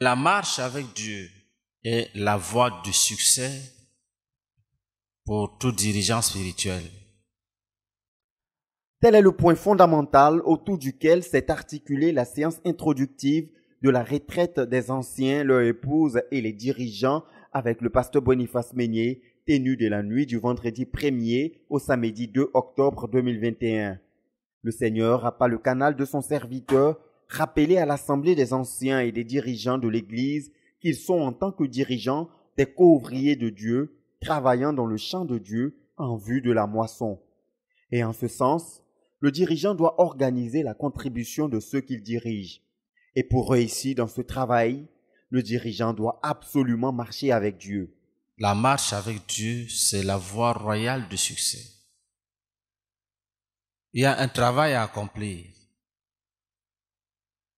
la marche avec Dieu est la voie du succès pour tout dirigeant spirituel. Tel est le point fondamental autour duquel s'est articulée la séance introductive de la retraite des anciens, leurs épouses et les dirigeants avec le pasteur Boniface Meunier, tenue de la nuit du vendredi 1er au samedi 2 octobre 2021. Le Seigneur a pas le canal de son serviteur rappeler à l'Assemblée des anciens et des dirigeants de l'Église qu'ils sont en tant que dirigeants des co-ouvriers de Dieu, travaillant dans le champ de Dieu en vue de la moisson. Et en ce sens, le dirigeant doit organiser la contribution de ceux qu'il dirige. Et pour réussir dans ce travail, le dirigeant doit absolument marcher avec Dieu. La marche avec Dieu, c'est la voie royale du succès. Il y a un travail à accomplir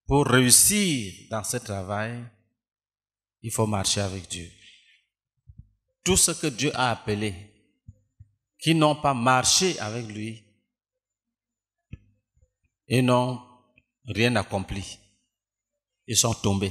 pour réussir dans ce travail, il faut marcher avec Dieu. Tout ce que Dieu a appelé, qui n'ont pas marché avec lui, et n'ont rien accompli. Ils sont tombés.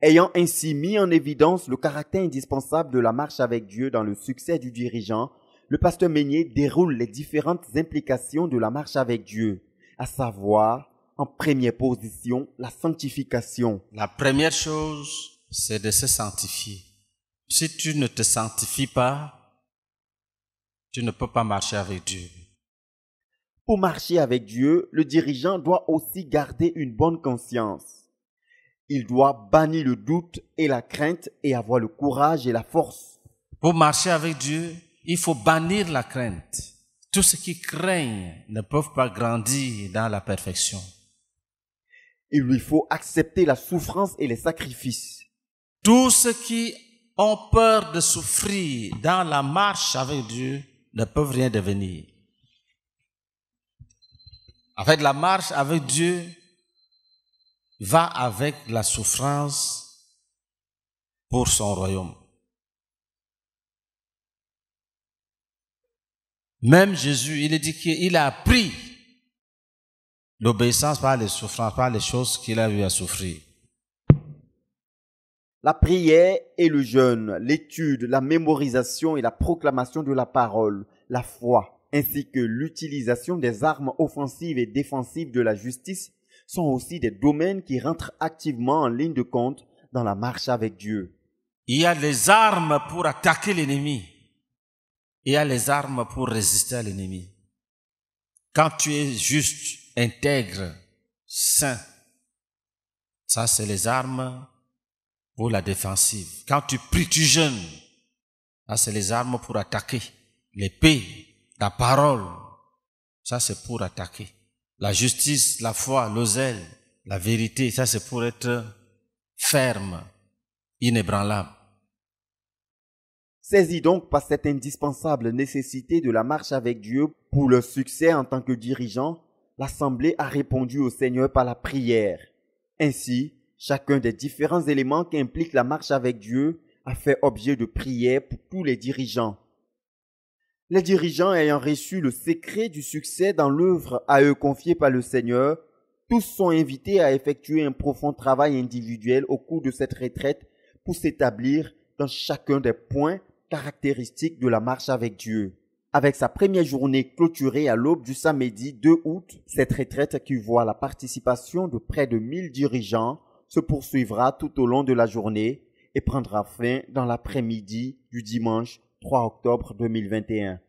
Ayant ainsi mis en évidence le caractère indispensable de la marche avec Dieu dans le succès du dirigeant, le pasteur Meunier déroule les différentes implications de la marche avec Dieu, à savoir en première position la sanctification. La première chose, c'est de se sanctifier. Si tu ne te sanctifies pas, tu ne peux pas marcher avec Dieu. Pour marcher avec Dieu, le dirigeant doit aussi garder une bonne conscience. Il doit bannir le doute et la crainte et avoir le courage et la force. Pour marcher avec Dieu, il faut bannir la crainte. Tous ceux qui craignent ne peuvent pas grandir dans la perfection il lui faut accepter la souffrance et les sacrifices. Tous ceux qui ont peur de souffrir dans la marche avec Dieu ne peuvent rien devenir. Avec la marche avec Dieu va avec la souffrance pour son royaume. Même Jésus, il est dit qu'il a appris L'obéissance par les souffrances, par les choses qu'il a eu à souffrir. La prière et le jeûne, l'étude, la mémorisation et la proclamation de la parole, la foi, ainsi que l'utilisation des armes offensives et défensives de la justice sont aussi des domaines qui rentrent activement en ligne de compte dans la marche avec Dieu. Il y a les armes pour attaquer l'ennemi. Il y a les armes pour résister à l'ennemi. Quand tu es juste, intègre, saint, Ça, c'est les armes pour la défensive. Quand tu pries, tu jeûnes. Ça, c'est les armes pour attaquer. L'épée, la parole. Ça, c'est pour attaquer. La justice, la foi, le zèle, la vérité. Ça, c'est pour être ferme, inébranlable. Saisis donc par cette indispensable nécessité de la marche avec Dieu pour le succès en tant que dirigeant, l'Assemblée a répondu au Seigneur par la prière. Ainsi, chacun des différents éléments impliquent la marche avec Dieu a fait objet de prière pour tous les dirigeants. Les dirigeants ayant reçu le secret du succès dans l'œuvre à eux confiée par le Seigneur, tous sont invités à effectuer un profond travail individuel au cours de cette retraite pour s'établir dans chacun des points caractéristiques de la marche avec Dieu avec sa première journée clôturée à l'aube du samedi 2 août, cette retraite qui voit la participation de près de 1000 dirigeants se poursuivra tout au long de la journée et prendra fin dans l'après-midi du dimanche 3 octobre 2021.